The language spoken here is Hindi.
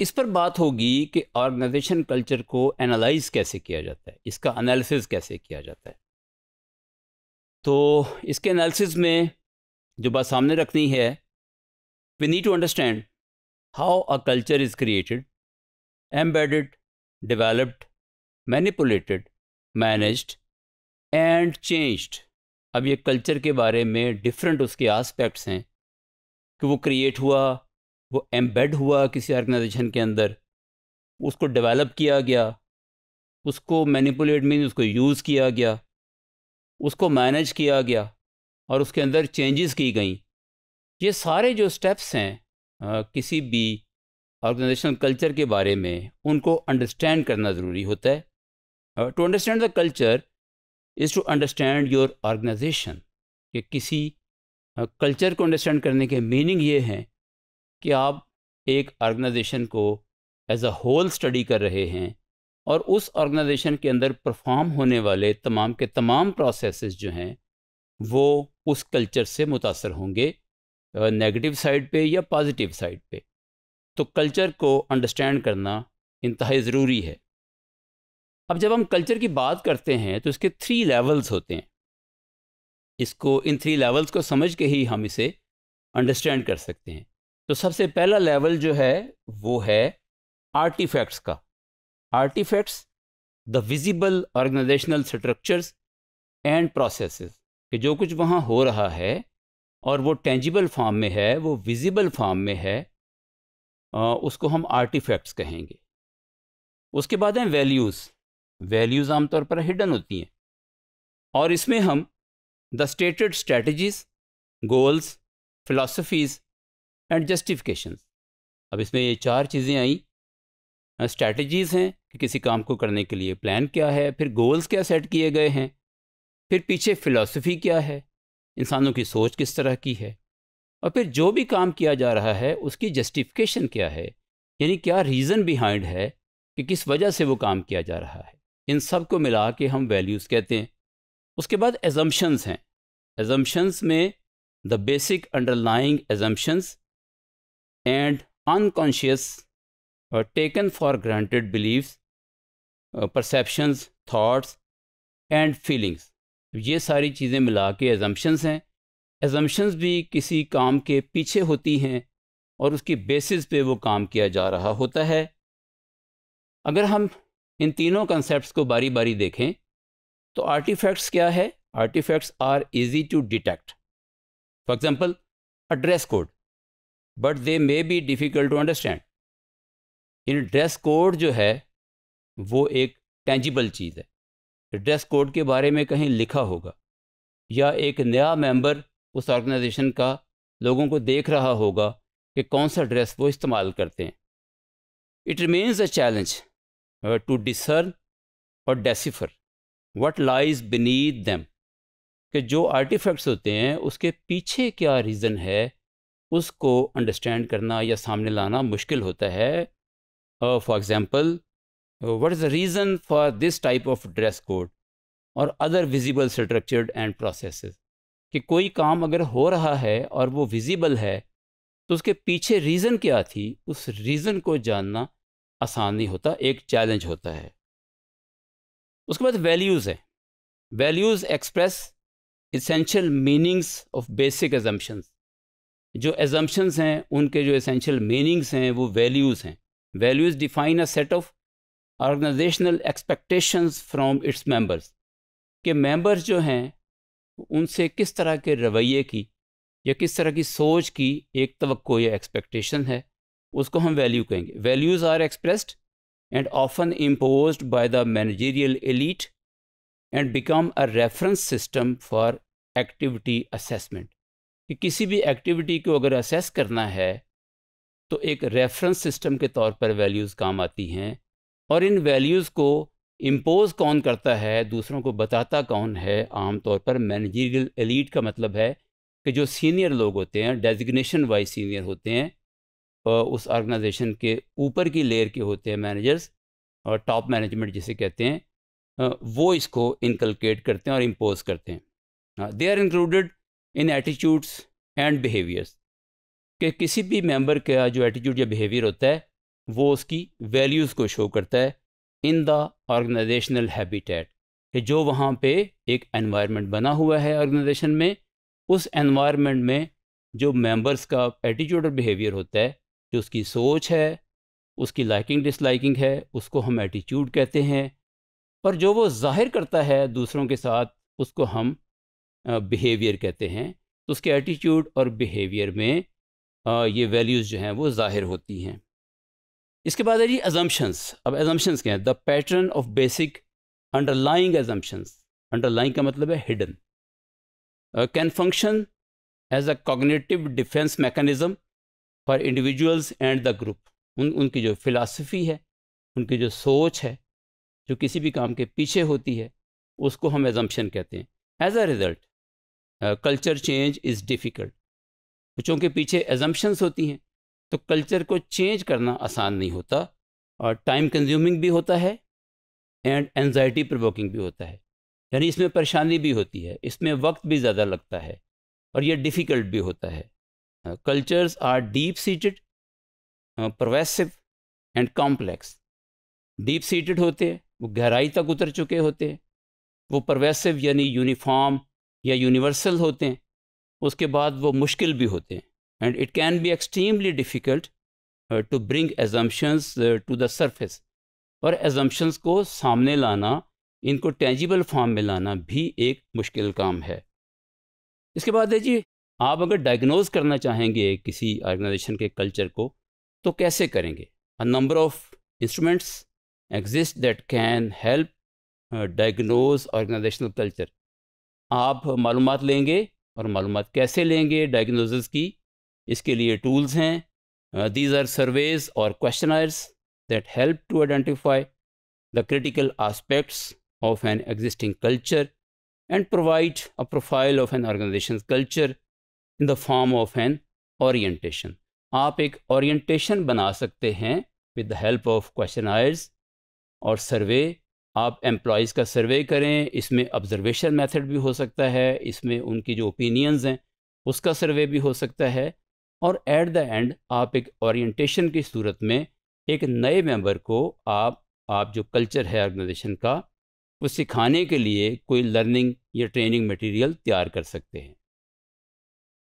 इस पर बात होगी कि ऑर्गेनाइजेशन कल्चर को एनालाइज कैसे किया जाता है इसका एनालिसिस कैसे किया जाता है तो इसके एनालिसिस में जो बात सामने रखनी है we need to understand how a culture is created embedded developed manipulated managed and changed अब ये कल्चर के बारे में डिफरेंट उसके आस्पेक्ट्स हैं कि वो क्रिएट हुआ वो एम्बेड हुआ किसी ऑर्गेनाइजेशन के अंदर उसको डेवलप किया गया उसको मैनिपुलेट मीन उसको यूज़ किया गया उसको मैनेज किया गया और उसके अंदर चेंजेस की गई ये सारे जो स्टेप्स हैं किसी भी ऑर्गेनाइजेशनल कल्चर के बारे में उनको अंडरस्टैंड करना ज़रूरी होता है to understand the culture is to understand your organisation कि किसी कल्चर को अंडरस्टैंड करने के मीनिंग ये हैं कि आप एक ऑर्गेनाइजेशन को एज अ होल स्टडी कर रहे हैं और उस ऑर्गेनाइजेशन के अंदर परफॉर्म होने वाले तमाम के तमाम प्रोसेसेस जो हैं वो उस कल्चर से मुतासर होंगे नेगेटिव साइड पे या पॉजिटिव साइड पे तो कल्चर को अंडरस्टैंड करना इंतहा ज़रूरी है अब जब हम कल्चर की बात करते हैं तो इसके थ्री लेवल्स होते हैं इसको इन थ्री लेवल्स को समझ के ही हम इसे अंडरस्टैंड कर सकते हैं तो सबसे पहला लेवल जो है वो है आर्टिफैक्ट्स का artefacts the visible organisational structures and processes कि जो कुछ वहाँ हो रहा है और वो टेंजिबल फॉर्म में है वो विजिबल फॉर्म में है उसको हम आर्टिफैक्ट्स कहेंगे उसके बाद हैं वैल्यूज़ वैल्यूज़ आमतौर पर हिडन होती हैं और इसमें हम the stated strategies goals philosophies and justification अब इसमें ये चार चीज़ें आई स्ट्रैटेजीज़ हैं कि किसी काम को करने के लिए प्लान क्या है फिर गोल्स क्या सेट किए गए हैं फिर पीछे फ़िलासफ़ी क्या है इंसानों की सोच किस तरह की है और फिर जो भी काम किया जा रहा है उसकी जस्टिफिकेशन क्या है यानी क्या रीज़न बिहाइंड है कि किस वजह से वो काम किया जा रहा है इन सब को मिला के हम वैल्यूज़ कहते हैं उसके बाद एजम्पन्स हैं एजम्पन्स में the basic underlying assumptions and unconscious or uh, taken for granted beliefs, uh, perceptions, thoughts and feelings. ये सारी चीज़ें मिला के एजम्पन्स हैं एजम्पन्स भी किसी काम के पीछे होती हैं और उसकी बेसिस पे वो काम किया जा रहा होता है अगर हम इन तीनों कंसेप्ट को बारी बारी देखें तो आर्टिफैक्ट्स क्या है artifacts are easy to detect for example address code but they may be difficult to understand in dress code जो है वो एक टेंजिबल चीज़ है ड्रेस कोड के बारे में कहीं लिखा होगा या एक नया मेंबर उस ऑर्गेनाइजेशन का लोगों को देख रहा होगा कि कौन सा ड्रेस वो इस्तेमाल करते हैं it remains a challenge to discern और decipher what lies beneath them कि जो आर्टिफैक्ट्स होते हैं उसके पीछे क्या रीज़न है उसको अंडरस्टैंड करना या सामने लाना मुश्किल होता है for example what is the reason for this type of dress code और other visible structured and process कि कोई काम अगर हो रहा है और वो विजिबल है तो उसके पीछे रीज़न क्या थी उस रीज़न को जानना आसान नहीं होता एक चैलेंज होता है उसके बाद वैल्यूज़ हैं values express essential meanings of basic assumptions जो एजम्पन्स हैं उनके जो एसेंशियल मीनिंग्स हैं वो वैल्यूज़ हैं values define a set of organisational expectations from its members के मेंबर्स जो हैं उनसे किस तरह के रवैये की या किस तरह की सोच की एक तो या एक्सपेक्टेशन है उसको हम वैल्यू कहेंगे values are expressed and often impose by the managerial elite and become a reference system for activity assessment कि किसी भी एक्टिविटी को अगर असेस करना है तो एक रेफरेंस सिस्टम के तौर पर वैल्यूज़ काम आती हैं और इन वैल्यूज़ को इम्पोज कौन करता है दूसरों को बताता कौन है आम तौर पर मैनेजरियल एलीट का मतलब है कि जो सीनियर लोग होते हैं डेजिग्नेशन वाइज सीनियर होते हैं उस ऑर्गेनाइजेशन के ऊपर की लेयर के होते हैं मैनेजर्स और टॉप मैनेजमेंट जिसे कहते हैं वो इसको इनकलकेट करते हैं और इम्पोज करते हैं they are included in attitudes and behaviours कि किसी भी मेंबर का जो एटीट्यूड या बिहेवियर होता है वो उसकी वैल्यूज़ को शो करता है इन द ऑर्गेनाइजेशनल हैबिटेट कि जो वहाँ पे एक एनवायरनमेंट बना हुआ है ऑर्गेनाइजेशन में उस एनवायरनमेंट में जो मेंबर्स का एटीट्यूड और बिहेवियर होता है जो उसकी सोच है उसकी लाइकिंग डिसलाइकिंग है उसको हम एटीट्यूड कहते हैं और जो वो जाहिर करता है दूसरों के साथ उसको हम बिहेवियर कहते हैं तो उसके एटीट्यूड और बिहेवियर में ये वैल्यूज़ जो हैं वो ज़ाहिर होती हैं इसके बाद है जी एजम्पन्स अब एजम्पन्स क्या है the pattern of basic underlying assumptions underlying का मतलब है hidden can function as a cognitive defence mechanism for individuals and the group उन उनकी जो फ़िलासफ़ी है उनकी जो सोच है जो किसी भी काम के पीछे होती है उसको हम एजम्पन कहते हैं as a result culture change is difficult चूँकि पीछे एजम्पन्स होती हैं तो कल्चर को चेंज करना आसान नहीं होता और टाइम कंज्यूमिंग भी होता है एंड एनजाइटी प्रवोकिंग भी होता है यानी इसमें परेशानी भी होती है इसमें वक्त भी ज़्यादा लगता है और यह डिफ़िकल्ट भी होता है cultures are deep seated pervasive and complex deep seated होते हैं वो गहराई तक उतर चुके होते हैं वो प्रोवेसिव यानी यूनिफॉर्म या यूनिवर्सल होते हैं उसके बाद वो मुश्किल भी होते हैं and it can be extremely difficult to bring assumptions to the surface और एजम्पन्स को सामने लाना इनको टेंजिबल फॉर्म में लाना भी एक मुश्किल काम है इसके बाद है जी आप अगर डायग्नोज करना चाहेंगे किसी ऑर्गेनाइजेशन के कल्चर को तो कैसे करेंगे a number of instruments exist that can help diagnose organisational culture आप मालूम लेंगे और मालूम कैसे लेंगे डायग्नोसिस की इसके लिए टूल्स हैं दीज आर सर्वेज और questionnaires that help to identify the critical aspects of an existing culture and provide a profile of an organisation culture in the form of an orientation आप एक ऑरिएटेशन बना सकते हैं with the help of questionnaires और सर्वे आप एम्प्लॉज़ का सर्वे करें इसमें ऑब्जर्वेशन मेथड भी हो सकता है इसमें उनकी जो ओपिनियंस हैं उसका सर्वे भी हो सकता है और एट द एंड आप एक ओरिएंटेशन की सूरत में एक नए मेंबर को आप आप जो कल्चर है ऑर्गेनाइजेशन का वो सिखाने के लिए कोई लर्निंग या ट्रेनिंग मटेरियल तैयार कर सकते हैं